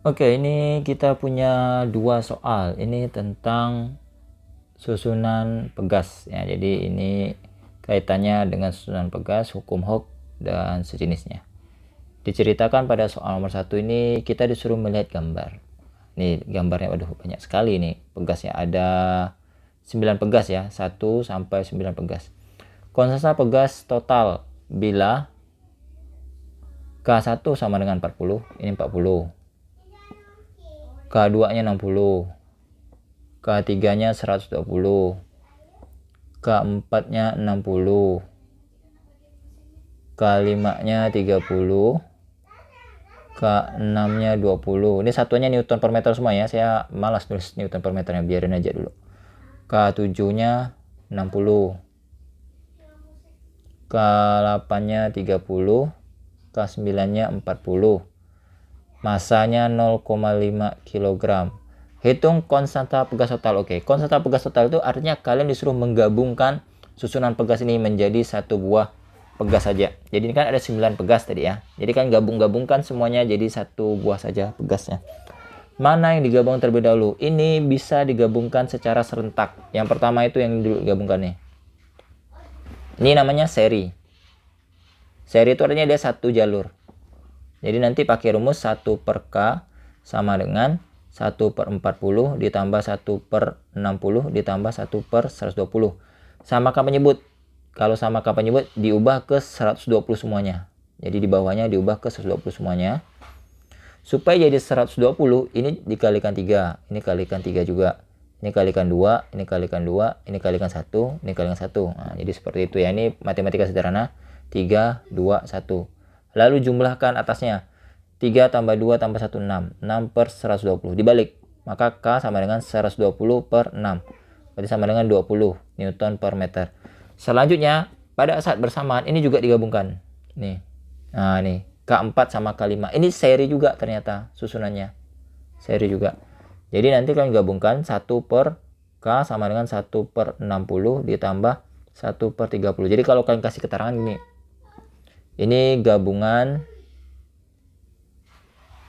Oke, ini kita punya dua soal. Ini tentang susunan pegas ya. Jadi ini kaitannya dengan susunan pegas, hukum Hooke dan sejenisnya. Diceritakan pada soal nomor satu ini kita disuruh melihat gambar. Ini gambarnya waduh banyak sekali ini pegasnya ada 9 pegas ya, 1 sampai 9 pegas. Konsensus pegas total bila K1 sama dengan 40, ini 40. K2-nya 60. K3-nya 120. K4-nya 60. K5-nya 30. K6-nya 20. Ini satuannya Newton per meter semua ya. Saya malas tulis Newton per meternya, biarin aja dulu. K7-nya 60. K8-nya 30, K9-nya 40 masanya 0,5 kg hitung konstanta pegas total oke konstanta pegas total itu artinya kalian disuruh menggabungkan susunan pegas ini menjadi satu buah pegas saja jadi ini kan ada 9 pegas tadi ya jadi kan gabung-gabungkan semuanya jadi satu buah saja pegasnya mana yang digabung terlebih dahulu ini bisa digabungkan secara serentak yang pertama itu yang digabungkan nih ini namanya seri seri itu artinya dia satu jalur jadi nanti pakai rumus 1 per K sama dengan 1 per 40 ditambah 1 per 60 ditambah 1 per 120. Sama K penyebut. Kalau sama K penyebut diubah ke 120 semuanya. Jadi di bawahnya diubah ke 120 semuanya. Supaya jadi 120 ini dikalikan 3. Ini kalikan 3 juga. Ini kalikan 2, ini kalikan 2, ini kalikan 1, ini kalikan 1. Nah, jadi seperti itu ya. Ini matematika sederhana. 3, 2, 1. Lalu jumlahkan atasnya. 3 tambah 2 tambah 1, 6. 6 per 120. Dibalik. Maka K sama dengan 120 per 6. Berarti sama dengan 20 Newton per meter. Selanjutnya, pada saat bersamaan, ini juga digabungkan. Nih. Nah, nih. K4 sama K5. Ini seri juga ternyata susunannya. Seri juga. Jadi nanti kalian gabungkan 1 per K sama dengan 1 per 60 ditambah 1 per 30. Jadi kalau kalian kasih keterangan gini, ini gabungan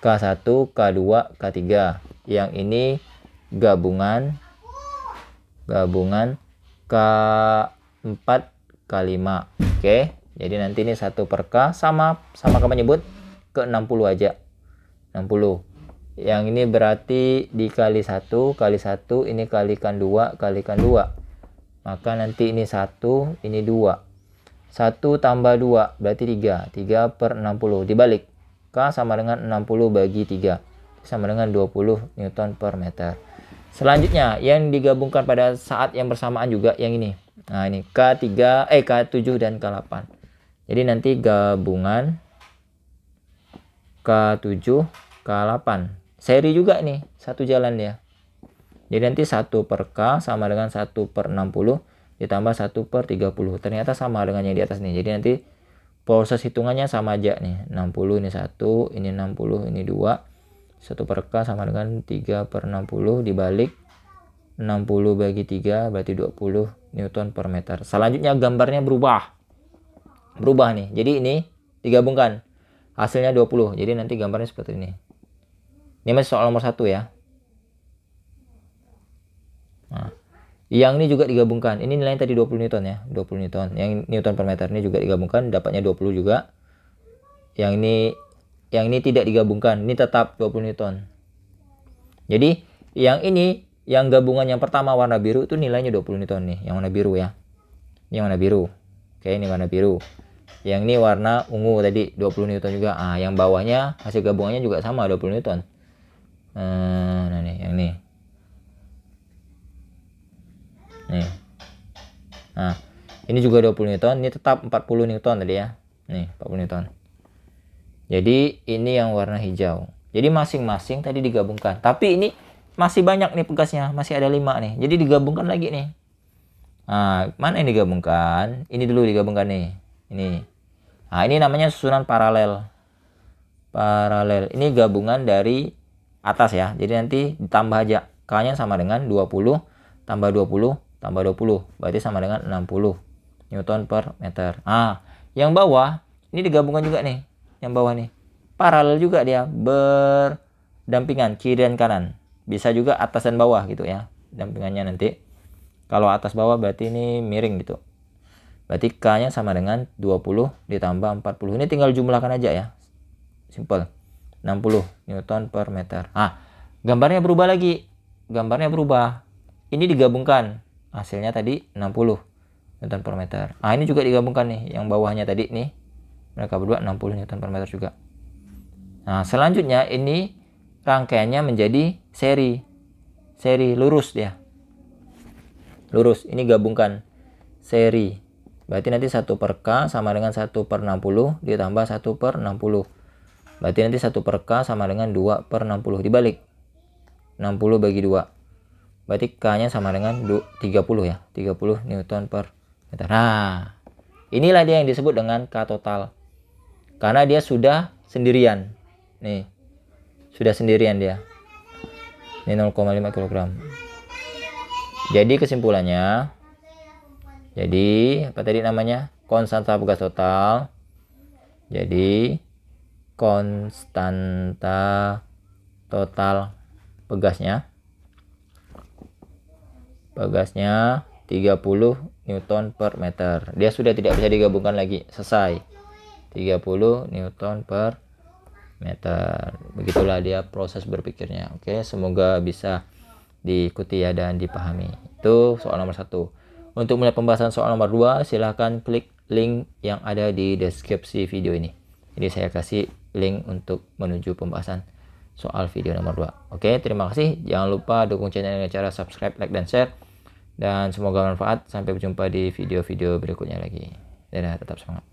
K1, K2, K3. Yang ini gabungan gabungan K4, K5. Oke, jadi nanti ini satu per K sama sama kamu menyebut ke 60 aja. 60. Yang ini berarti dikali satu kali satu ini kalikan dua kalikan dua Maka nanti ini satu ini dua 1 tambah 2 berarti 3. 3 per 60 dibalik. K sama dengan 60 bagi 3. Sama dengan 20 Newton per meter. Selanjutnya yang digabungkan pada saat yang bersamaan juga yang ini. Nah ini K3, eh K7 dan K8. Jadi nanti gabungan K7, K8. Seri juga nih, satu jalan dia. Jadi nanti 1 per K sama dengan 1 per 60 ditambah 1 per 30 ternyata sama dengan yang di atas nih jadi nanti proses hitungannya sama aja nih 60 ini 1 ini 60 ini 2 1 per K sama dengan 3 per 60 dibalik 60 bagi 3 berarti 20 Newton per meter selanjutnya gambarnya berubah berubah nih jadi ini digabungkan hasilnya 20 jadi nanti gambarnya seperti ini ini masih soal nomor 1 ya Yang ini juga digabungkan. Ini nilainya tadi 20 Newton ya. 20 Newton. Yang Newton per meter ini juga digabungkan. Dapatnya 20 juga. Yang ini yang ini tidak digabungkan. Ini tetap 20 Newton. Jadi yang ini yang gabungan yang pertama warna biru itu nilainya 20 Newton nih. Yang warna biru ya. Ini warna biru. Oke ini warna biru. Yang ini warna ungu tadi 20 Newton juga. Ah yang bawahnya hasil gabungannya juga sama 20 Newton. Hmm, nah nih yang ini Nah, ini juga 20 Newton, ini tetap 40 Newton tadi ya. Nih, 40 Newton. Jadi ini yang warna hijau. Jadi masing-masing tadi digabungkan. Tapi ini masih banyak nih pegasnya, masih ada 5 nih. Jadi digabungkan lagi nih. Nah, mana yang digabungkan? Ini dulu digabungkan nih. Ini. Nah, ini namanya susunan paralel. Paralel. Ini gabungan dari atas ya. Jadi nanti ditambah aja. K-nya sama dengan 20 tambah 20 tambah 20 berarti sama dengan 60 Newton per meter ah yang bawah ini digabungkan juga nih yang bawah nih paralel juga dia berdampingan kiri dan kanan bisa juga atas dan bawah gitu ya dampingannya nanti kalau atas bawah berarti ini miring gitu berarti K nya sama dengan 20 ditambah 40 ini tinggal jumlahkan aja ya simple 60 Newton per meter ah gambarnya berubah lagi gambarnya berubah ini digabungkan hasilnya tadi 60 Newton per meter. Ah ini juga digabungkan nih yang bawahnya tadi nih. Mereka berdua 60 Newton per meter juga. Nah, selanjutnya ini rangkaiannya menjadi seri. Seri lurus dia. Lurus. Ini gabungkan seri. Berarti nanti 1 per K sama dengan 1 per 60 ditambah 1 per 60. Berarti nanti 1 per K sama dengan 2 per 60. Dibalik. 60 bagi 2 berarti K nya sama dengan 30 ya 30 Newton per meter nah inilah dia yang disebut dengan K total karena dia sudah sendirian nih sudah sendirian dia ini 0,5 kg jadi kesimpulannya jadi apa tadi namanya konstanta pegas total jadi konstanta total pegasnya bagasnya 30 newton per meter dia sudah tidak bisa digabungkan lagi selesai 30 newton per meter begitulah dia proses berpikirnya oke semoga bisa diikuti ya dan dipahami itu soal nomor satu untuk mulai pembahasan soal nomor dua silahkan klik link yang ada di deskripsi video ini Ini saya kasih link untuk menuju pembahasan soal video nomor 2. Oke, terima kasih. Jangan lupa dukung channel dengan cara subscribe, like, dan share. Dan semoga bermanfaat. Sampai berjumpa di video-video berikutnya lagi. Dadah, tetap semangat.